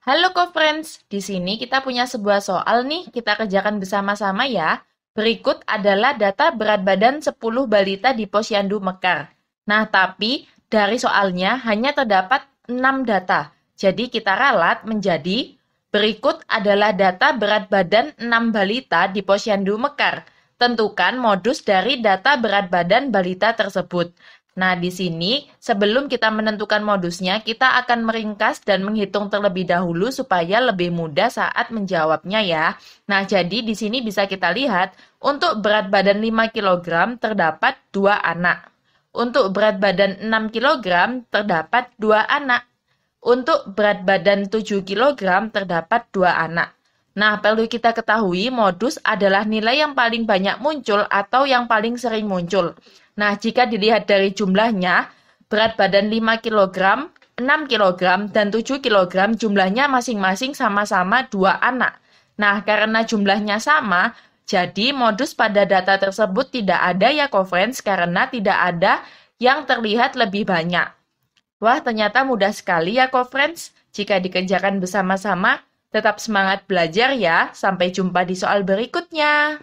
Halo co-friends, di sini kita punya sebuah soal nih, kita kerjakan bersama-sama ya. Berikut adalah data berat badan 10 balita di posyandu Mekar. Nah, tapi dari soalnya hanya terdapat 6 data. Jadi kita ralat menjadi berikut adalah data berat badan 6 balita di posyandu Mekar. Tentukan modus dari data berat badan balita tersebut. Nah, di sini sebelum kita menentukan modusnya, kita akan meringkas dan menghitung terlebih dahulu supaya lebih mudah saat menjawabnya ya. Nah, jadi di sini bisa kita lihat untuk berat badan 5 kg terdapat 2 anak. Untuk berat badan 6 kg terdapat 2 anak. Untuk berat badan 7 kg terdapat 2 anak. Nah, perlu kita ketahui modus adalah nilai yang paling banyak muncul atau yang paling sering muncul. Nah, jika dilihat dari jumlahnya, berat badan 5 kg, 6 kg, dan 7 kg jumlahnya masing-masing sama-sama dua anak. Nah, karena jumlahnya sama, jadi modus pada data tersebut tidak ada ya kofrens karena tidak ada yang terlihat lebih banyak. Wah, ternyata mudah sekali ya kofrens jika dikerjakan bersama-sama Tetap semangat belajar ya. Sampai jumpa di soal berikutnya.